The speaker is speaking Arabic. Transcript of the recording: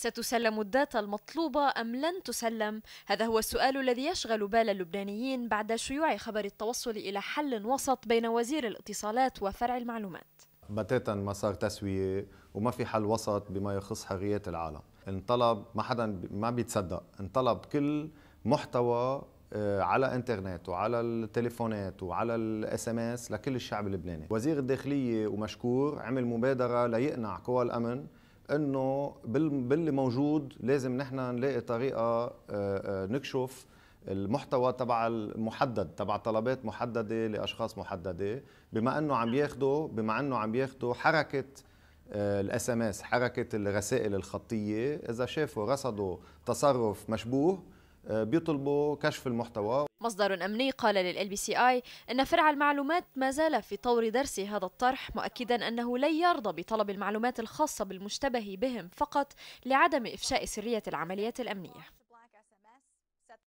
ستسلم الداتا المطلوبة أم لن تسلم؟ هذا هو السؤال الذي يشغل بال اللبنانيين بعد شيوع خبر التوصل إلى حل وسط بين وزير الاتصالات وفرع المعلومات بتاتا ما صار تسوية وما في حل وسط بما يخص حريات العالم انطلب ما حدا ما بيتصدق انطلب كل محتوى آه، على انترنت وعلى التليفونات وعلى الاس ام اس لكل الشعب اللبناني وزير الداخليه ومشكور عمل مبادره ليقنع قوى الامن انه باللي موجود لازم نحن نلاقي طريقه آه، آه، نكشف المحتوى تبع المحدد تبع طلبات محدده لاشخاص محدده بما انه عم ياخذوا بما انه عم ياخذوا حركه آه، الاس ام اس حركه الرسائل الخطيه اذا شافوا رصدوا تصرف مشبوه آه، بيطلبوا كشف المحتوى مصدر أمني قال للال بي سي آي أن فرع المعلومات ما زال في طور درس هذا الطرح مؤكدا أنه لن يرضى بطلب المعلومات الخاصة بالمشتبه بهم فقط لعدم إفشاء سرية العمليات الأمنية